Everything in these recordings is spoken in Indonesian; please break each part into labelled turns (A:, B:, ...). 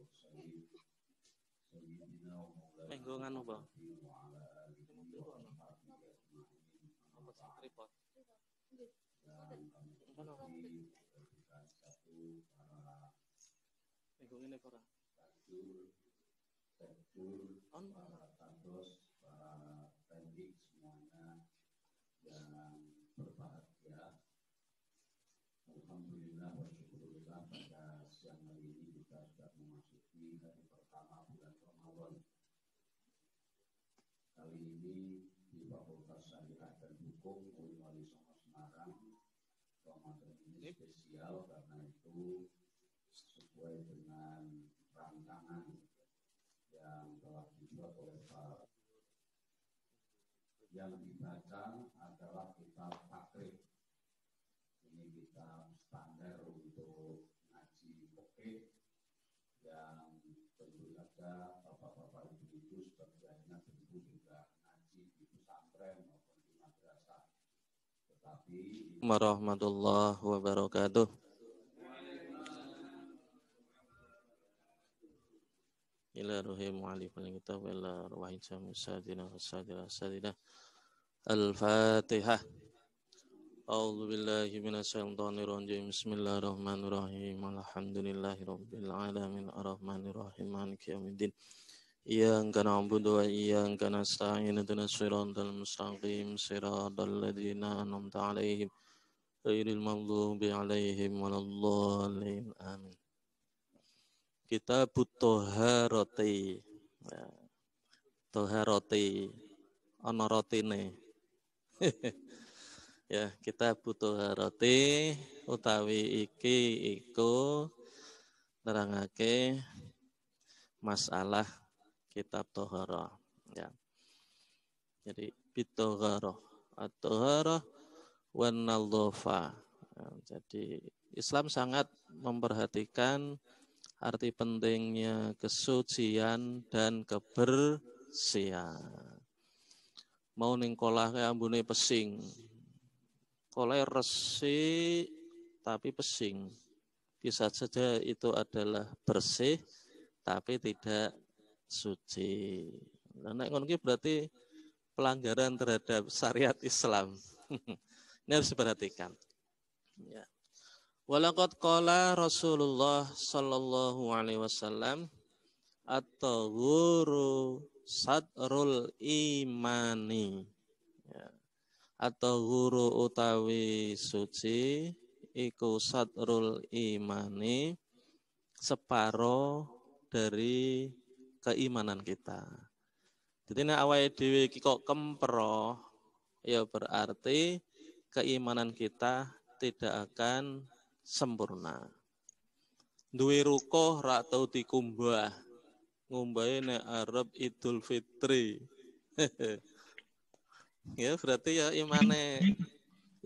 A: Eh, apa nganu, Apa sih, tripod? spesial karena itu sesuai dengan rancangan yang telah dibuat oleh warahmatullahi wabarakatuh. Ila ruhi mu'alifun kitab wa ila ruhi jamu sadina wa sadina sadina. Al-Fatihah. A'udzu billahi minasyaitonir rajim. Bismillahirrahmanirrahim. Alhamdulillahi rabbil alamin. Arrahmanirrahim. Maliki yaumiddin. Al إياك نعبد وإياك نستعين اهدنا الصراط المستقيم صراط الذين أنعمت عليهم غير المغضوب عليهم ولا الضالين آمين Kitab Toharoti ya. Toharoti Ono rotine Ya, kita butuh roti, utawi iki iku nerangake masalah kitab tohara ya jadi bitohara atohara wanalofa ya, jadi Islam sangat memperhatikan arti pentingnya kesucian dan kebersihan mau ning kolah ambune pesing kolah ya resi tapi pesing bisa saja itu adalah bersih tapi tidak suci. Nah, naik ngono berarti pelanggaran terhadap syariat Islam. Ini harus diperhatikan. Ya. Walakot kola Rasulullah Sallallahu Alaihi Wasallam atau guru sadrul imani ya. atau guru utawi suci iku sadrul imani separo dari keimanan kita. Jadi nek awake dhewe iki kok kempro, ya berarti keimanan kita tidak akan sempurna. Duwe ruko ra tau dikumbah. Ngumbahe nek arep Idul Fitri. ya berarti ya imane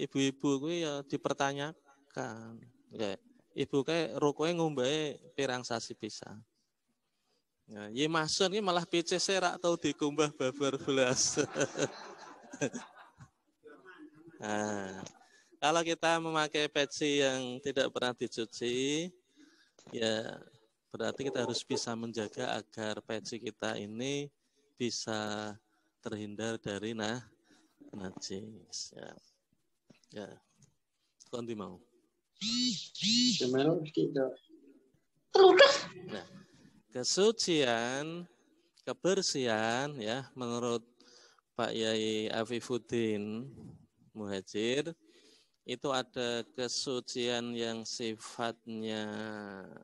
A: ibu-ibu gue ya dipertanyakan. Ya, ibu kayak rukoe ngumbahe pirang sasi pisang. Ya, Ye ini malah PC serak atau dikumbah babar belas. nah, kalau kita memakai PC yang tidak pernah dicuci, ya berarti kita harus bisa menjaga agar PC kita ini bisa terhindar dari nah najis. Ya. Ya. Kondi mau. Semalam kita. Nah kesucian, kebersihan ya menurut Pak Yai Afifuddin Muhajir itu ada kesucian yang sifatnya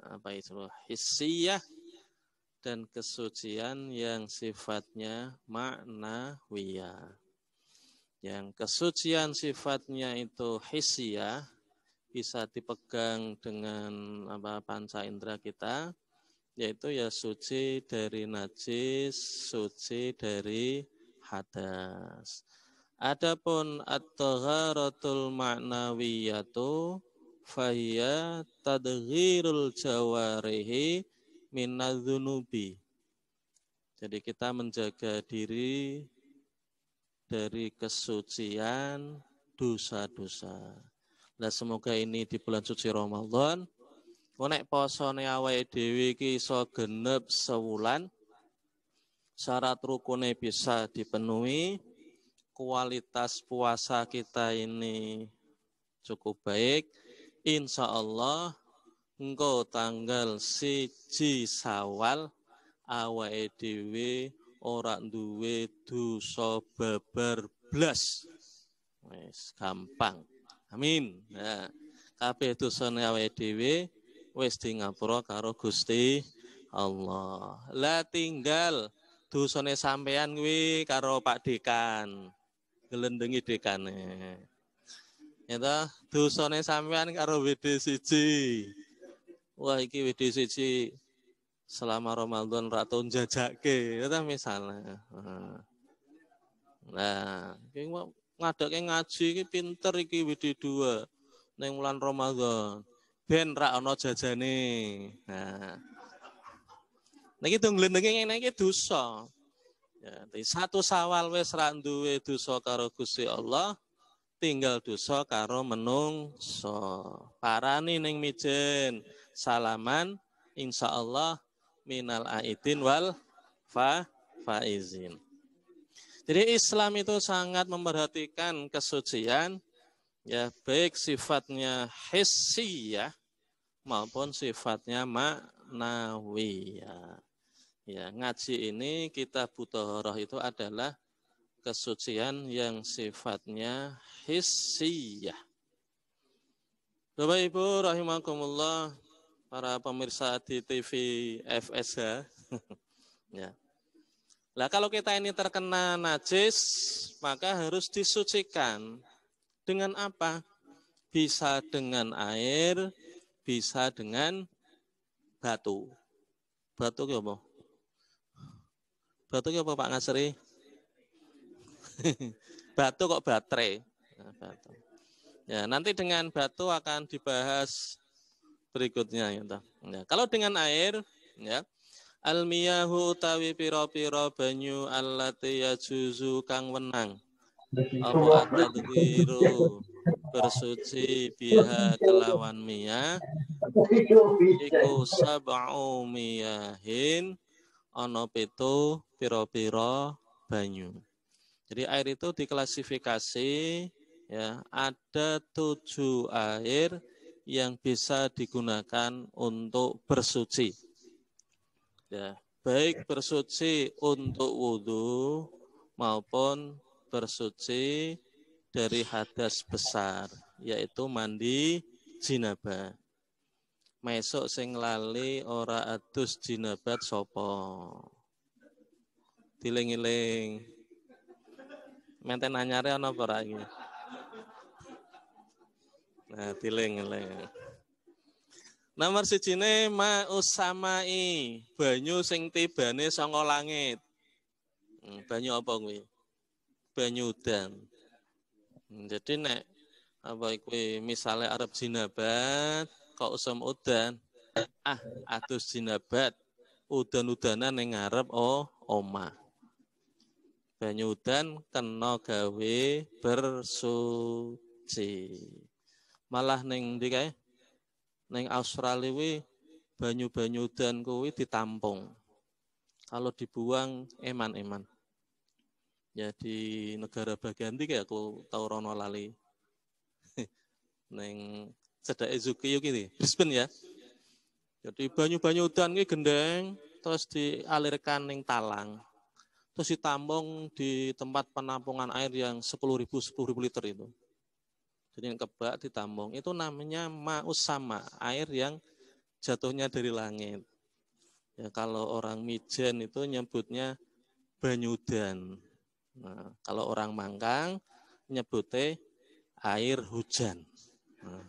A: apa itu hissiyah dan kesucian yang sifatnya maknawiyah. Yang kesucian sifatnya itu hissiyah bisa dipegang dengan apa panca indera kita yaitu ya suci dari najis, suci dari hadas. Adapun at-taharatul ma'nawiyatu fahiya tadghirul jawarihi minadzunubi. Jadi kita menjaga diri dari kesucian dosa-dosa. Nah, semoga ini di bulan suci Ramadan Konek nek posone awake dhewe iki iso genep sewulan, syarat rukune bisa dipenuhi, kualitas puasa kita ini cukup baik, insya Allah engko tanggal siji Sawal awake dewi ora duwe dosa babar blas. Wis gampang. Amin. Ya. Kabeh dosane awake dhewe wis di ngapura karo Gusti Allah. Lah tinggal dusone sampean kuwi karo Pak Dekan. Gelendengi dekane. Eta ya dusone sampean karo WD siji. Wah iki WD siji selama Ramadan ra tau jajake. Ya ta misalnya. Nah, iki ngadoke ngaji iki pinter iki WD 2 ning wulan Ramadan ben ra ana jajane. Nah. Niki donglenenge ngene iki dosa. Ya, satu sawal wis ra duwe dosa karo Gusti Allah, tinggal dosa karo menungso. Parani ning mijen salaman insyaallah minal aidin wal fa faizin. Jadi Islam itu sangat memperhatikan kesucian ya baik sifatnya hissiyah ya maupun sifatnya maknawi. Ya. ya, ngaji ini kita butuh roh itu adalah kesucian yang sifatnya hissiyah. Bapak Ibu rahimakumullah, para pemirsa di TV FSH. ya. Nah, kalau kita ini terkena najis, maka harus disucikan. Dengan apa? Bisa dengan air, bisa dengan batu. Batu ke apa? Batu ke apa Pak Ngasri? batu kok baterai. Nah, batu. Ya, nanti dengan batu akan dibahas berikutnya ya. ya. Kalau dengan air ya Almiyahu utawi piro piro banyu allati juzu kang wenang. Apa atadhiru bersuci biha kelawan mia iku sab'u miyahin ana pitu pira-pira banyu. Jadi air itu diklasifikasi ya ada tujuh air yang bisa digunakan untuk bersuci. Ya, baik bersuci untuk wudhu maupun bersuci dari hadas besar, yaitu mandi jinabah. Mesok sing lali ora adus jinabat sopo. Diling-iling. Menten anyare ana apa iki? Nah, diling-iling. Nomor sijine ma usamai, banyu sing tibane saka langit. Hmm, banyu apa kuwi? Banyu udan. Hmm, jadi nek apa kuwi misale arep Sinabat, kok usum udan. Ah, atus Sinabat, Udan-udanan ning ngarep oh oma. Banyu udan kena gawe bersuci. Malah ning ndi kae? Ning Australia wi banyu-banyu udan kuwi ditampung. Kalau dibuang eman-eman ya di negara bagian tiga ya, aku tau rono lali neng seda ezuki yuk ini Brisbane ya jadi banyu-banyu udan ini gendeng terus dialirkan neng talang terus ditambung di tempat penampungan air yang sepuluh ribu sepuluh ribu liter itu jadi yang kebak ditambung itu namanya maus sama air yang jatuhnya dari langit ya kalau orang mijen itu nyebutnya banyudan Nah, kalau orang mangkang nyebutnya air hujan. Nah,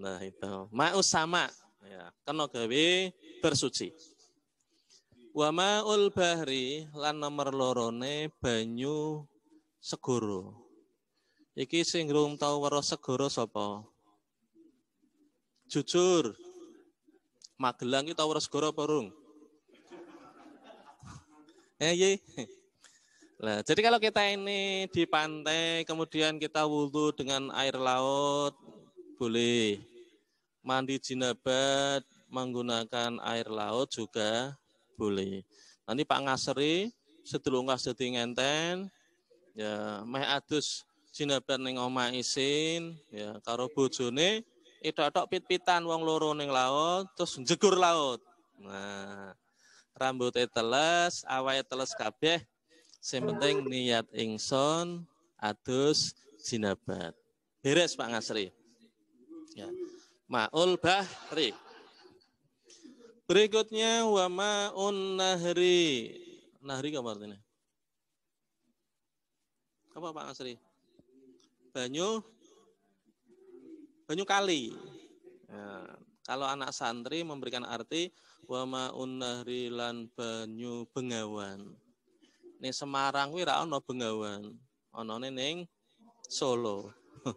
A: nah itu mau sama ya, kena gawe bersuci. Wa ma'ul bahri lan nomor lorone banyu segoro. Iki sing rum tau weruh segoro sapa? Jujur. Magelang iki tau weruh segoro apa rung? Eh, Nah, jadi kalau kita ini di pantai, kemudian kita wudhu dengan air laut, boleh. Mandi jinabat menggunakan air laut juga boleh. Nanti Pak Ngasri, sedulungkah sedih ngenten, ya, meh adus jinabat ning oma isin, ya, karo bojone, itu ada pit-pitan wong loro ning laut, terus jegur laut. Nah, rambutnya e teles, awalnya teles kabeh, Sing penting niat ingson adus jinabat. Beres Pak Ngasri. Ya. Ma'ul bahri. Berikutnya wa ma'un nahri. Nahri apa artinya? Apa Pak Ngasri? Banyu banyu kali. Ya. Kalau anak santri memberikan arti wa ma'un nahri lan banyu bengawan. Ini Semarang kuwi ra ana Bengawan. ning Solo.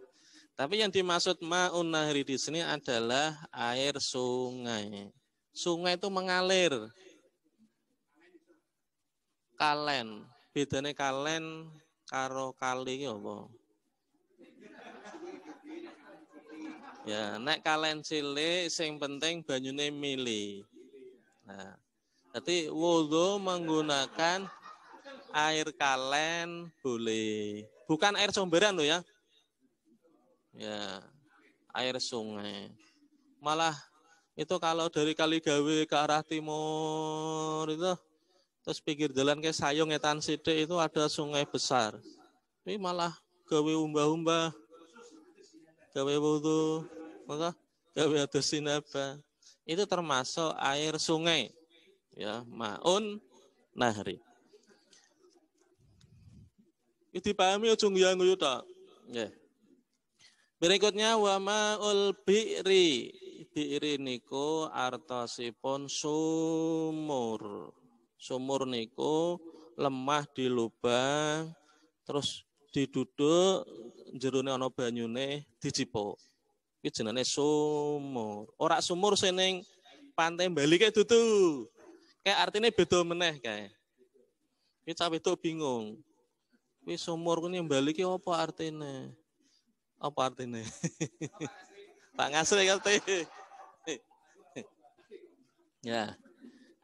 A: Tapi yang dimaksud maun nahri di sini adalah air sungai. Sungai itu mengalir. Kalen. Bedanya kalen karo kali apa? Ya, nek kalen cilik sing penting banyune mili. Nah, jadi wudhu menggunakan air kalen boleh. Bukan air sumberan loh ya. Ya, air sungai. Malah itu kalau dari kali Gawe ke arah timur itu terus pikir jalan ke Sayung Etan Sidi itu ada sungai besar. Tapi malah gawe umbah-umbah, gawe wudhu, maka gawe ada sinaba. Itu termasuk air sungai. Ya, maun nahri dipahami ujung yang ngguyu tok. Nggih. Ya. Berikutnya wama bi'ri. Bi'ri niku artosipun sumur. Sumur niku lemah di lubang terus diduduk jerone ana banyune dicipo Iki jenenge sumur. Ora sumur sening pantai Bali kayak dudu. Kayak artinya beda meneh kayak. Kita itu bingung. Wis umur ku ki apa artine? Apa artine? Pak ngasih kate. ya.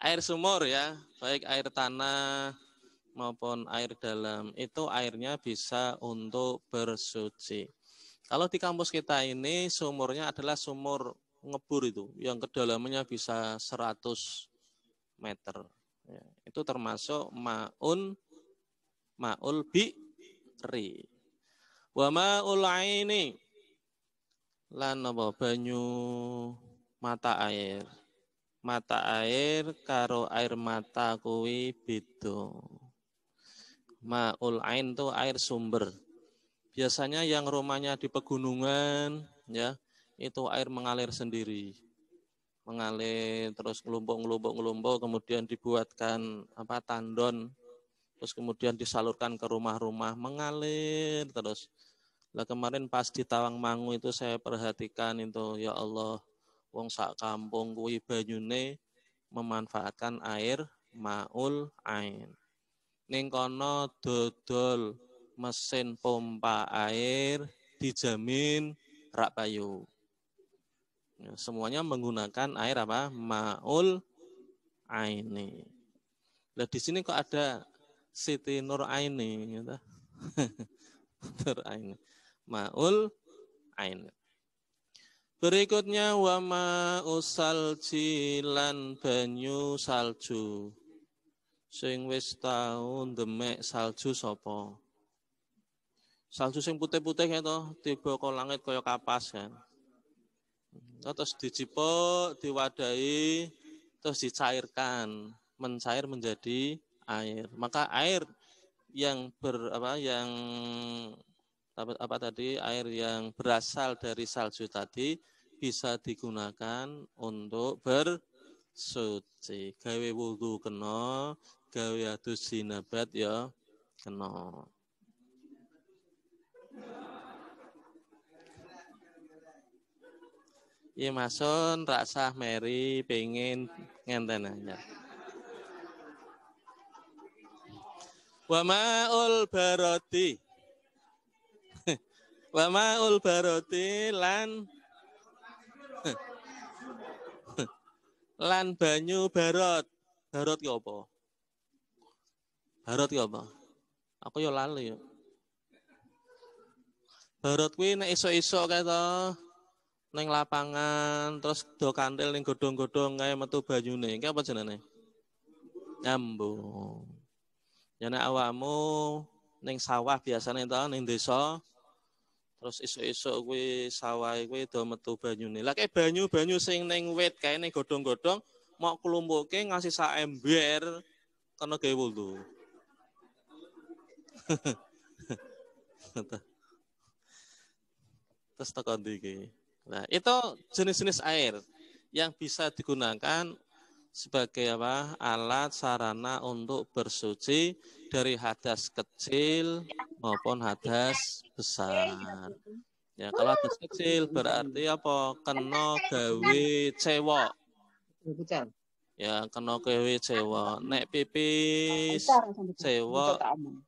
A: Air sumur ya, baik air tanah maupun air dalam itu airnya bisa untuk bersuci. Kalau di kampus kita ini sumurnya adalah sumur ngebur itu yang kedalamannya bisa 100 meter. Ya, itu termasuk maun Ma'ul bi'ri. Wa ma'ul aini. Lan apa banyu mata air. Mata air karo air mata kuwi beda. Ma'ul ain itu air sumber. Biasanya yang rumahnya di pegunungan ya, itu air mengalir sendiri mengalir terus ngelumpuk ngelumpuk ngelumpuk kemudian dibuatkan apa tandon terus kemudian disalurkan ke rumah-rumah mengalir terus lah kemarin pas di Tawangmangu itu saya perhatikan itu ya Allah wong sak kampung kuwi banyune memanfaatkan air maul ain ning kono dodol mesin pompa air dijamin rak payu ya, semuanya menggunakan air apa maul aini. Nah di sini kok ada Siti Nur Aini gitu. Nur Aini. Maul Aini. Berikutnya wama usal jilan banyu salju. Sing wis tau demek salju Sopo. Salju sing putih-putih ya toh, tiba ke langit kaya kapas kan. Terus dijipuk, diwadahi, terus dicairkan, mencair menjadi air. Maka air yang ber apa yang apa, apa tadi air yang berasal dari salju tadi bisa digunakan untuk bersuci. Gawe wudhu kena, gawe adus sinabat ya kena. Iya mason rasa Mary pengen ngenten aja. Wa ma'ul baroti. Wa ma'ul baroti lan lan banyu barot. Barot ya apa? Barot ya apa? Aku yo lali yo. Barot kuwi nek iso iso kae to ning lapangan terus do kantil ning godhong-godhong kae metu banyune. kayak apa jenenge? Nyambung. Yana awakmu ning sawah biasanya to ning desa terus esuk-esuk kuwi sawah kuwi do metu banyune. Lah kayak banyu-banyu sing ning wit kayak ning godhong-godhong mau kelumpuke ngasih sa ember karena gawe wudhu. Terus tekan lagi. Nah, itu jenis-jenis air yang bisa digunakan sebagai apa alat sarana untuk bersuci dari hadas kecil maupun hadas besar. Ya kalau hadas kecil berarti apa? Kena gawe cewek. Ya kena gawe cewek. Nek pipis cewek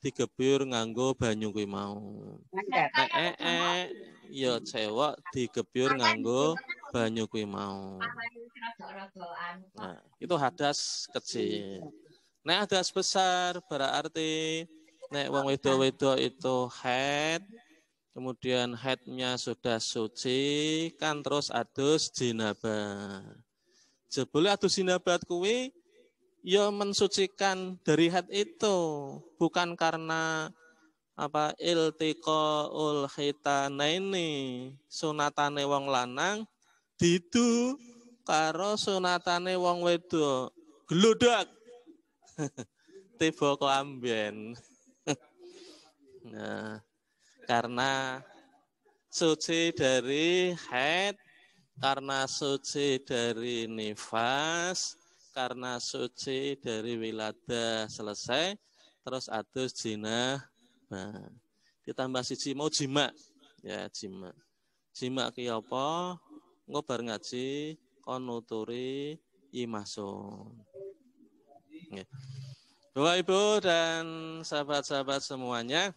A: digebur nganggo banyu kuwi mau. Nek ee ya cewek digebur nganggo banyu kuwi mau. Nah, itu hadas kecil. Nek hadas besar berarti nek wong wedo-wedo itu head kemudian headnya sudah suci kan terus adus jinabah. Jebule adus jinabah kuwi ya mensucikan dari head itu bukan karena apa iltiqaul ul ini sunatane wong lanang didu karo sunatane wong wedo gludak tiba ambien nah karena suci dari head, karena suci dari nifas karena suci dari wilada selesai terus atus jina nah, ditambah siji mau jima ya jima jima kiyopo ngobar ngaji konuturi imasun. Bapak Ibu dan sahabat-sahabat semuanya,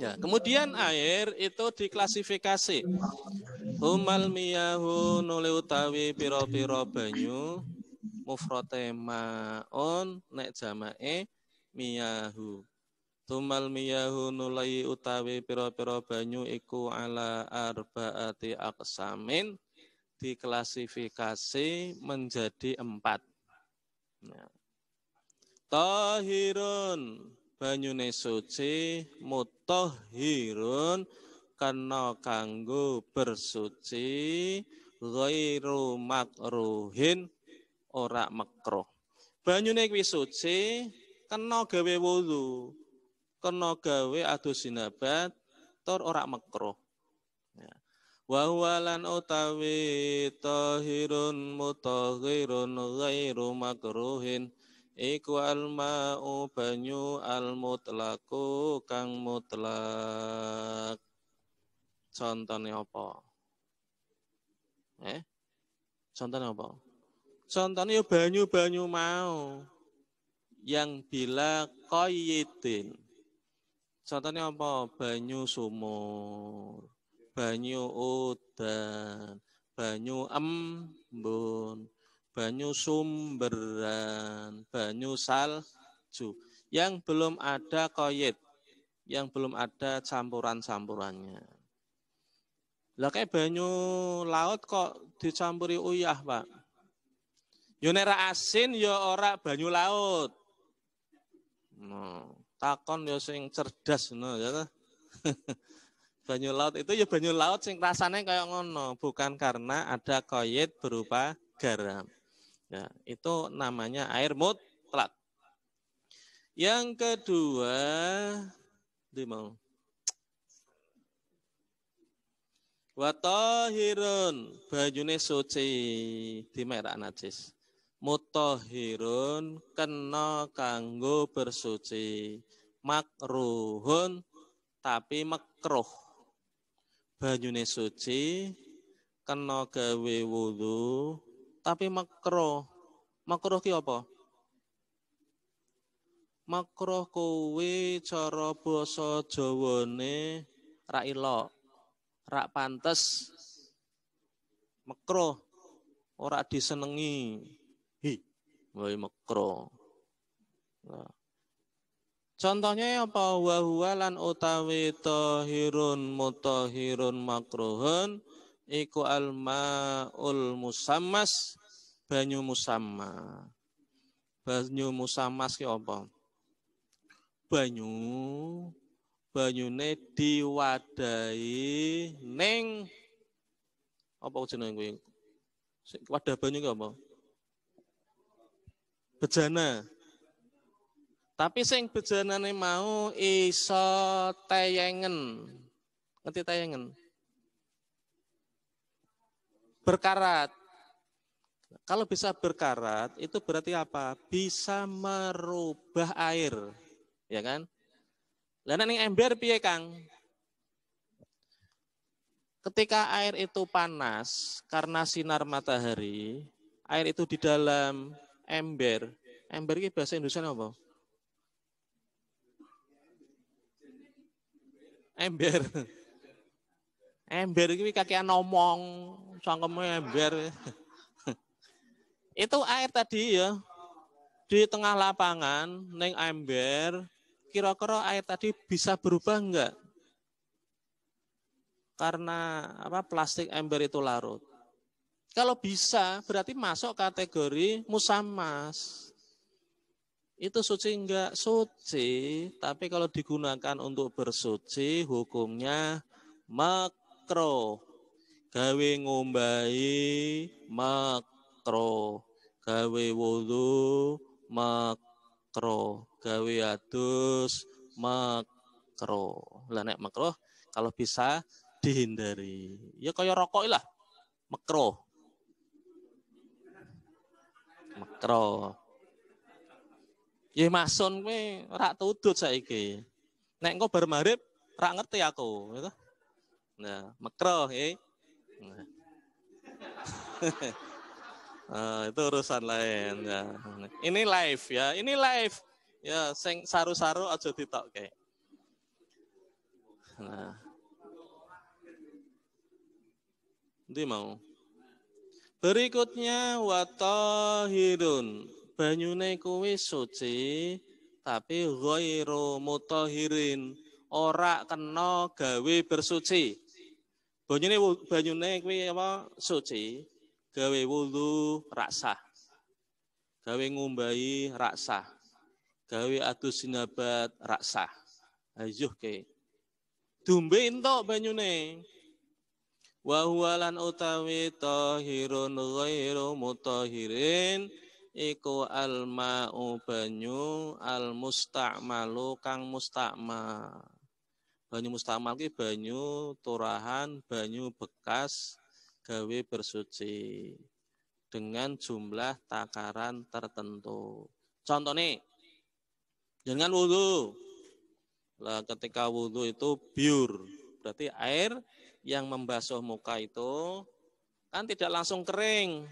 A: ya, kemudian air itu diklasifikasi. Humal miyahu nuli utawi piro-piro banyu mufrote ma'un nek jamae miyahu. Tumal miyahu nulai utawi piro-piro banyu iku ala arbaati aksamin diklasifikasi menjadi empat. Ya. Tohirun banyune suci, mutohirun kena kanggo bersuci, ghairu makruhin ora makruh. Banyune kuwi suci, kena gawe wudu, kena gawe adusinabat sinabat, tor ora makruh wa huwa lan utawi tahirun mutahhirun ghairu makruhin iku mau banyu mutlaku kang mutlak contone apa eh contone apa contone banyu-banyu mau yang bila koyitin contohnya apa banyu sumur banyu udan, banyu embun, banyu sumberan, banyu salju. Yang belum ada koyit, yang belum ada campuran-campurannya. Lah kayak banyu laut kok dicampuri uyah, Pak. Yo asin yo ora banyu laut. No, nah, takon yo sing cerdas no, ya. banyu laut itu ya banyu laut sing rasanya kayak ngono, bukan karena ada koyet berupa garam. Ya, itu namanya air mutlak. Yang kedua, dimau. Watohirun bajune suci di merah najis. Mutohirun kena kanggo bersuci. Makruhun tapi makruh banyune suci kena gawe wudu tapi makro makro ki apa makro kowe cara basa Jawane ra elok ra pantes makro ora disenengi hi wae makro nah. Contohnya ya, apa huwa lan utawi tahirun mutahirun makruhun iku maul musammas banyu musamma. Banyu musammas ki apa? Banyu banyune diwadahi ning apa jenenge kuwi? Wadah banyu ki apa? Bejana. Tapi sing bejanane mau iso tayengen. Ngerti tayengen? Berkarat. Kalau bisa berkarat itu berarti apa? Bisa merubah air, ya kan? Lah yang ember piye, Kang? Ketika air itu panas karena sinar matahari, air itu di dalam ember. Ember ini bahasa Indonesia apa? Ember. Ember ini kakean ngomong, sangkeme ember. Itu air tadi ya. Di tengah lapangan neng ember, kira-kira air tadi bisa berubah enggak? Karena apa plastik ember itu larut. Kalau bisa berarti masuk kategori musamas itu suci enggak suci, tapi kalau digunakan untuk bersuci hukumnya makro. Gawe ngombai makro. Gawe wudhu makro. Gawe adus makro. Lah nek makro kalau bisa dihindari. Ya kaya rokok lah. Makro. Makro. Ya mason kuwi rak tudut saiki. Nek engko bar marip rak ngerti aku, gitu. Nah, mekro ya. Nah. nah, itu urusan lain ya. Ini live ya, ini live. Ya, sing saru-saru aja ditokke. Nah. Ndi mau? Berikutnya watahirun banyune kuwi suci tapi ghairu mutahirin ora kena gawe bersuci banyune banyune kuwi apa suci gawe wudu raksa gawe ngumbahi raksa gawe adu sinabat raksa ayuh ke dumbe entuk banyune wa huwa lan utawi tahirun ghairu mutahirin iku al ma'u banyu al musta'malu kang musta'mal. Banyu musta'mal ki banyu turahan, banyu bekas gawe bersuci dengan jumlah takaran tertentu. contoh nih jangan wudhu. Lah ketika wudhu itu biur, berarti air yang membasuh muka itu kan tidak langsung kering,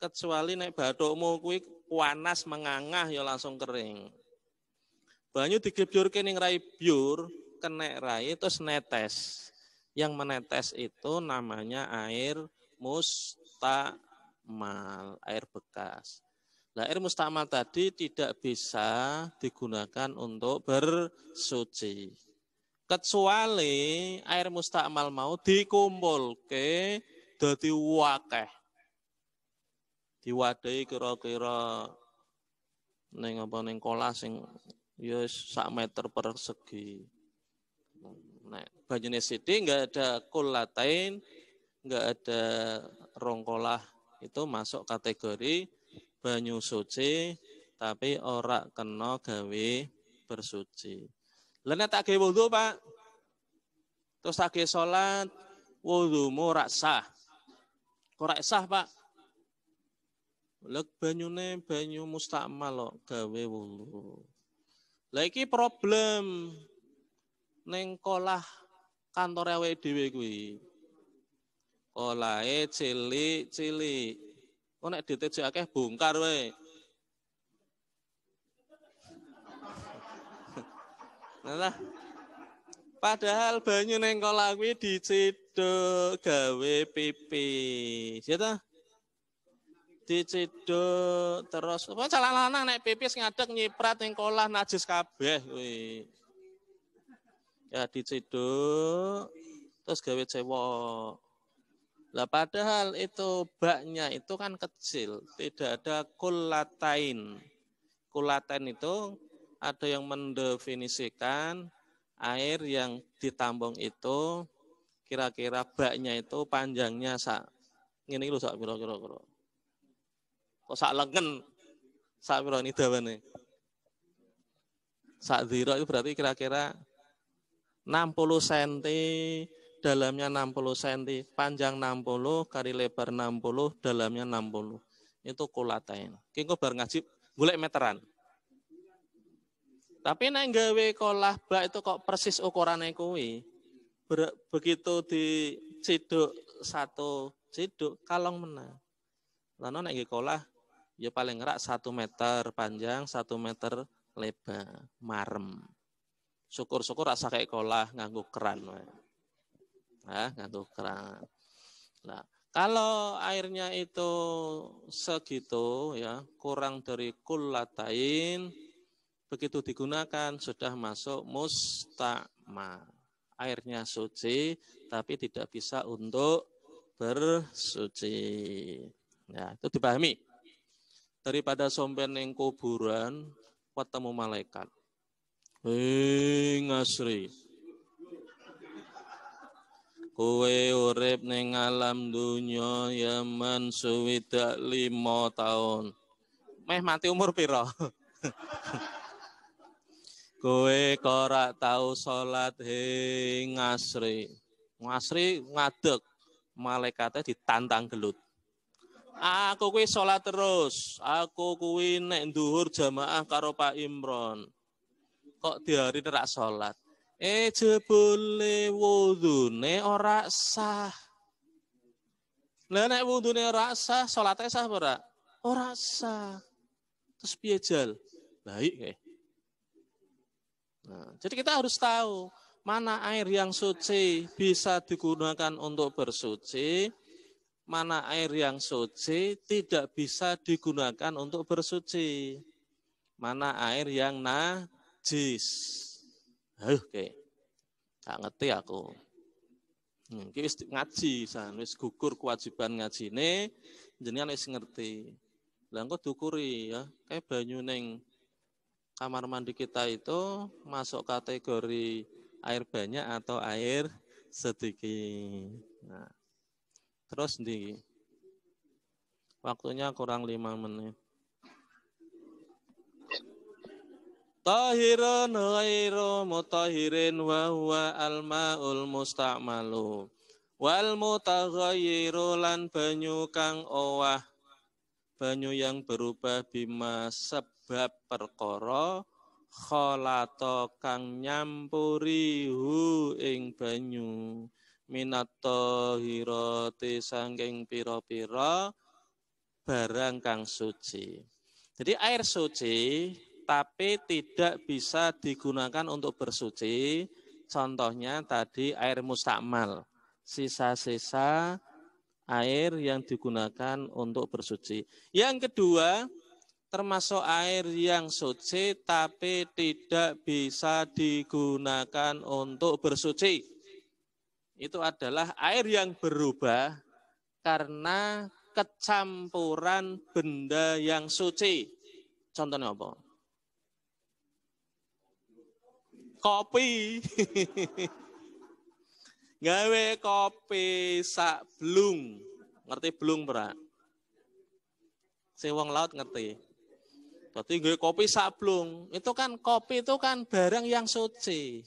A: kecuali naik batukmu kuwi panas mengangah ya langsung kering. Banyu digebyurke ning rai biur, kena rai terus netes. Yang menetes itu namanya air mustamal, air bekas. Nah, air mustamal tadi tidak bisa digunakan untuk bersuci. Kecuali air mustamal mau dikumpul ke dadi wakeh diwadahi kira-kira ning apa ning kolas sing ya sak meter persegi. Nah, banyune siti enggak ada kolatain enggak ada rongkolah itu masuk kategori banyu suci tapi ora kena gawe bersuci. Lene tak gawe wudhu, Pak. Terus tak gawe salat, wudhumu ora sah. Kok sah, Pak? Lek banyune banyu mustakmal kok gawe wulu. lagi problem neng kolah kantor awake dhewe kuwi. Kolahe cilik-cilik. Kok nek ditejek akeh bongkar Nah, padahal banyu neng kolah di dicidhek gawe pipi. Ya diciduk terus apa calon lanang naik pipis ngadeg nyiprat ning kolah najis kabeh kuwi. Ya diciduk terus gawe cewek. Lah padahal itu baknya itu kan kecil, tidak ada kulatain. Kulatain itu ada yang mendefinisikan air yang ditambung itu kira-kira baknya itu panjangnya sak ini lu sak kira-kira. Kok sak lengen sak pirani dawane. Sak zira itu berarti kira-kira 60 cm, dalamnya 60 cm, panjang 60, kali lebar 60, dalamnya 60. Itu kolatain. Kengko bar ngaji boleh meteran. Tapi nek gawe kolah bak itu kok persis ukurannya kuwi. Begitu di diciduk satu ciduk kalong menang. Lano nek kolah ya paling ngerak satu meter panjang, satu meter lebar, marem. Syukur-syukur rasa kayak kolah ngangguk keran. Nah, ngangguk keran. Nah, kalau airnya itu segitu ya, kurang dari kulatain begitu digunakan sudah masuk musta'ma. Airnya suci tapi tidak bisa untuk bersuci. ya itu dipahami daripada sompen yang kuburan ketemu malaikat. Wih, ngasri. Kowe urip ning alam dunya Yaman suwidak lima tahun. Meh mati umur piro? Kowe korak tahu salat hei ngasri. Ngasri ngadeg malaikatnya ditantang gelut. Aku kuwi sholat terus. Aku kuwi nek duhur jamaah karo Pak Imron. Kok dihari nerak sholat? Eh jebule wudune ora sah. Lah nek wudune ora sah, sholatnya sah ora? Ora sah. Terus piye jal? Baik eh. Nah, jadi kita harus tahu mana air yang suci bisa digunakan untuk bersuci, mana air yang suci tidak bisa digunakan untuk bersuci. Mana air yang najis. Huh, kayak. Tak ngerti aku. Hmm, ngaji, san wis gugur kewajiban ngaji ini, jenian wis ngerti. Lah engko dukuri ya, kayak banyu ning kamar mandi kita itu masuk kategori air banyak atau air sedikit. Nah, Terus di waktunya kurang lima menit. Tahirun ghairu mutahirin wa huwa al-ma'ul musta'malu. Wal mutaghayyiru lan banyu kang owah. Banyu yang berubah bima sebab perkara kholato kang nyampuri hu ing banyu Minato Hiroti sangking piro-piro barang kang suci. Jadi air suci tapi tidak bisa digunakan untuk bersuci. Contohnya tadi air mustakmal, sisa-sisa air yang digunakan untuk bersuci. Yang kedua, termasuk air yang suci tapi tidak bisa digunakan untuk bersuci itu adalah air yang berubah karena kecampuran benda yang suci. Contohnya apa? Kopi. Gawe kopi sak blung, Ngerti blung Pra? siwang laut ngerti. Berarti gue kopi sak blung. Itu kan kopi itu kan barang yang suci.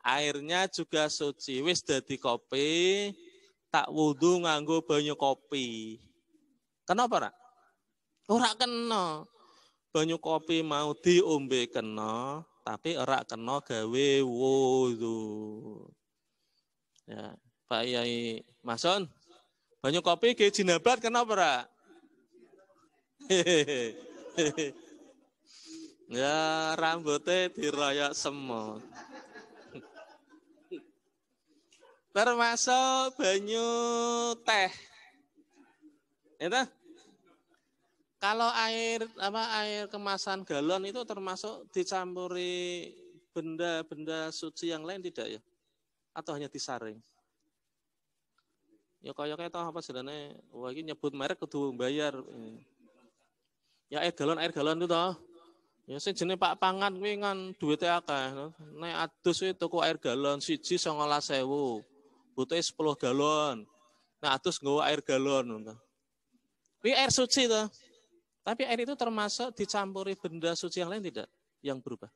A: Airnya juga suci. Wis dadi kopi, tak wudhu nganggo banyu kopi. Kenapa, Rak? Ora kena. Banyu kopi mau diombe kena, tapi ora kena gawe wudhu. Ya, Pak Yai Mason, banyu kopi ke jinabat kenapa, Rak? ya rambutnya dirayak semua termasuk banyu teh. Itu kalau air apa air kemasan galon itu termasuk dicampuri benda-benda suci yang lain tidak ya? Atau hanya disaring? Ya kayak kayak apa sebenarnya? Wah ini nyebut merek kudu bayar. Ya air galon air galon itu toh. Ya sih jenis Pak Pangan kuwi duitnya akeh. naik adus itu tuku air galon siji sewu butuhnya 10 galon. Nah, terus nggak air galon. Ini air suci tuh. Tapi air itu termasuk dicampuri benda suci yang lain tidak? Yang berubah.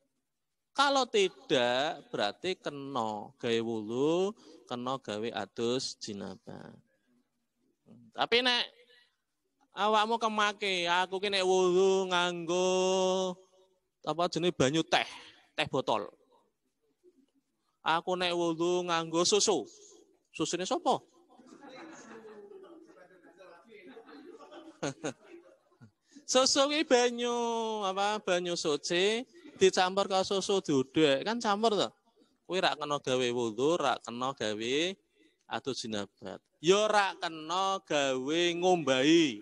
A: Kalau tidak, berarti kena gawe wulu, kena gawe adus jinabah. Tapi nek awakmu kemake, aku kene wulu nganggo apa jenis banyu teh, teh botol. Aku nek wulu nganggo susu, Susune sopo, susu ini banyu apa banyu suci dicampur ke susu duduk kan campur tuh kuwi rak kena gawe wudhu rak kena gawe atau sinabat. yo rak kena gawe ngombai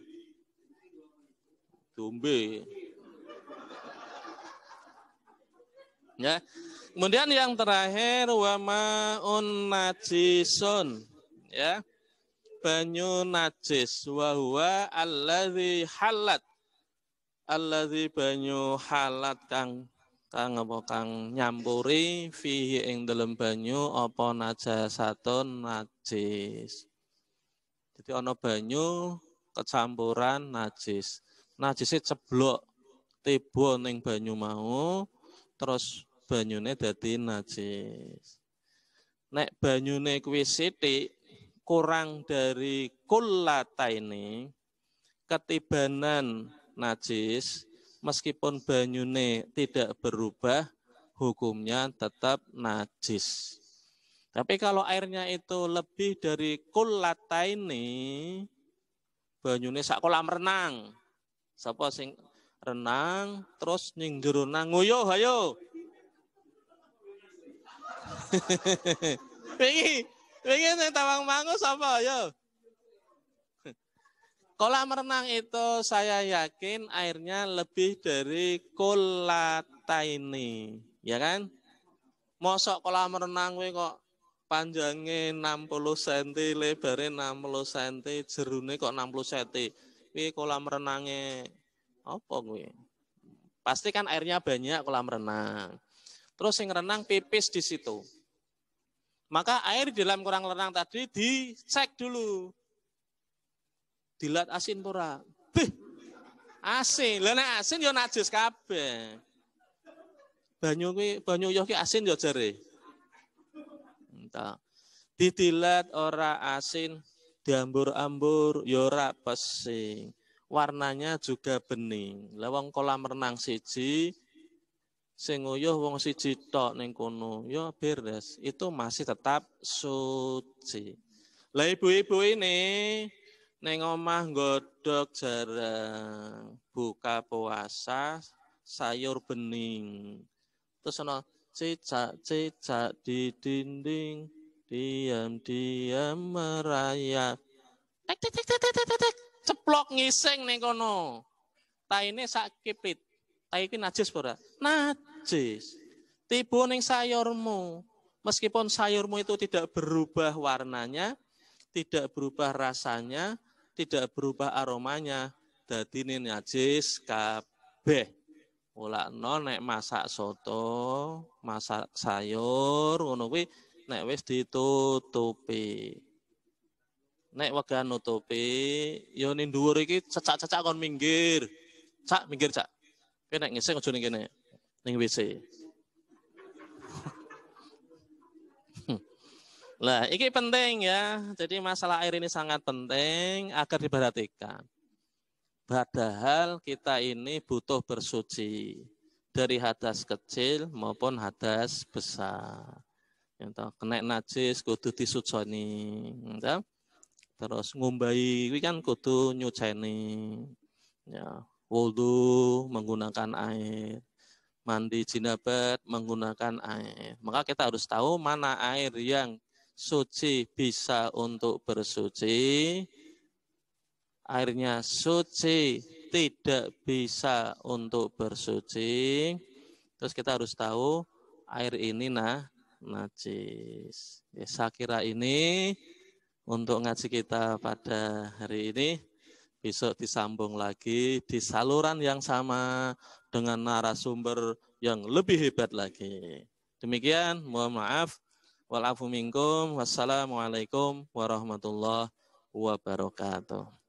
A: dombe Ya. Kemudian yang terakhir wa maun najisun ya. Banyu najis wa huwa allazi halat. Allazi banyu halat kang kang apa kang nyampuri fihi ing dalam banyu apa najasatun najis. Jadi ono banyu kecampuran najis. Najise ceblok tiba ning banyu mau terus banyune dadi najis. Nek banyune kuwi sithik kurang dari kullata ini ketibanan najis meskipun banyune tidak berubah hukumnya tetap najis. Tapi kalau airnya itu lebih dari kullata ini banyune sak kolam renang. Sapa sing renang terus ning jero nang nguyuh ayo wingi wingi nang Tawang Mangu sapa ayo Kolam renang itu saya yakin airnya lebih dari kolata ini, ya kan? Mosok kolam renang kowe kok panjangnya 60 cm, lebarnya 60 cm, jerune kok 60 cm. Wih kolam renangnya apa gue? Pasti kan airnya banyak kolam renang. Terus yang renang pipis di situ. Maka air di dalam kolam renang tadi dicek dulu. Dilat asin pura. Bih, asin. Lena asin ya najis kabeh. Banyu kuwi banyu yo ya ki asin yo ya jere. Entah. Didilat ora asin, diambur-ambur yo ya ora pesing warnanya juga bening. Lewang kolam renang siji sing wong siji tok ning kono, ya beres. Itu masih tetap suci. Lah ibu-ibu ini ning omah godok jarang, buka puasa sayur bening. Terus ana cicak-cicak di dinding diam-diam merayap. Tek tek tek tek tek tek ceplok ngising nih kono. Taine sak kipit. Tai iki najis pura, Najis. Tiba ning sayurmu. Meskipun sayurmu itu tidak berubah warnanya, tidak berubah rasanya, tidak berubah aromanya, dadi ini najis kabeh. no nek masak soto, masak sayur ngono kuwi nek wis ditutupi naik warga nutupi yonin dua dhuwur iki cecak-cecak kon minggir. Cak minggir cak. Kowe nek ngisi aja ning kene ning WC. Lah, ini penting ya. Jadi masalah air ini sangat penting agar diperhatikan. Padahal kita ini butuh bersuci dari hadas kecil maupun hadas besar. kena najis kudu disucani. entah. Gitu. Terus ngumbai kuwi kan kudu nyuceni. Ya, wudu menggunakan air. Mandi jinabat menggunakan air. Maka kita harus tahu mana air yang suci bisa untuk bersuci, airnya suci tidak bisa untuk bersuci. Terus kita harus tahu air ini nah najis. Ya, saya kira ini untuk ngaji kita pada hari ini. Besok disambung lagi di saluran yang sama dengan narasumber yang lebih hebat lagi. Demikian, mohon maaf. Walafu minkum. Wassalamualaikum warahmatullahi wabarakatuh.